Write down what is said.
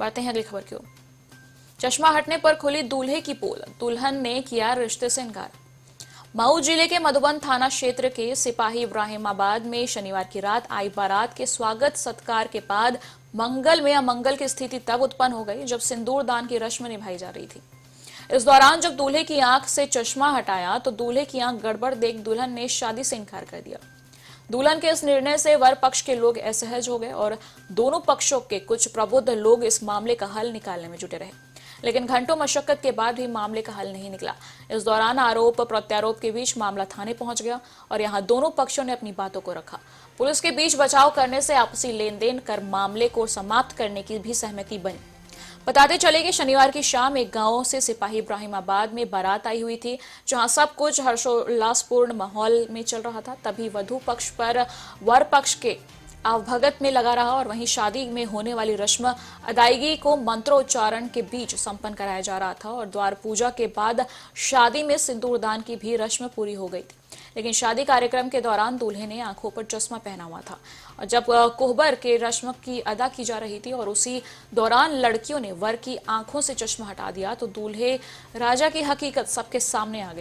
बढ़ते हैं अगली खबर की चश्मा हटने पर खुली दूल्हे की पोल दुल्हन ने किया रिश्ते से इनकार मऊ जिले के मधुबन थाना क्षेत्र के सिपाही इब्राहिमाबाद में शनिवार की रात आई बारात के स्वागत सत्कार के बाद मंगल में अमंगल की स्थिति तब उत्पन्न हो गई जब सिंदूर दान की रश्म निभाई जा रही थी इस दौरान जब दूल्हे की आंख से चश्मा हटाया तो दूल्हे की आंख गड़बड़ देख दुल्हन ने शादी से इनकार कर दिया दुल्हन के इस निर्णय से वर पक्ष के लोग असहज हो गए और दोनों पक्षों के कुछ प्रबुद्ध लोग इस मामले का हल निकालने में जुटे रहे लेकिन घंटों मशक्कत के बाद भी मामले का हल नहीं निकला इस दौरान आरोप प्रत्यारोप के बीच मामला थाने पहुंच गया और यहां दोनों पक्षों ने अपनी बातों को रखा पुलिस के बीच बचाव करने से आपसी लेन देन कर मामले को समाप्त करने की भी सहमति बनी बताते चले कि शनिवार की शाम एक गांव से सिपाही इब्राहिमाबाद में बारात आई हुई थी जहां सब कुछ हर्षोल्लासपूर्ण माहौल में चल रहा था तभी वधु पक्ष पर वर पक्ष के आवभगत में लगा रहा और वहीं शादी में होने वाली रस्म अदायगी को मंत्रोच्चारण के बीच संपन्न कराया जा रहा था और द्वार पूजा के बाद शादी में सिंदूरदान की भी रस्म पूरी हो गई थी लेकिन शादी कार्यक्रम के दौरान दूल्हे ने आंखों पर चश्मा पहना हुआ था और जब कोहबर के रश्म की अदा की जा रही थी और उसी दौरान लड़कियों ने वर की आंखों से चश्मा हटा दिया तो दूल्हे राजा की हकीकत सबके सामने आ गई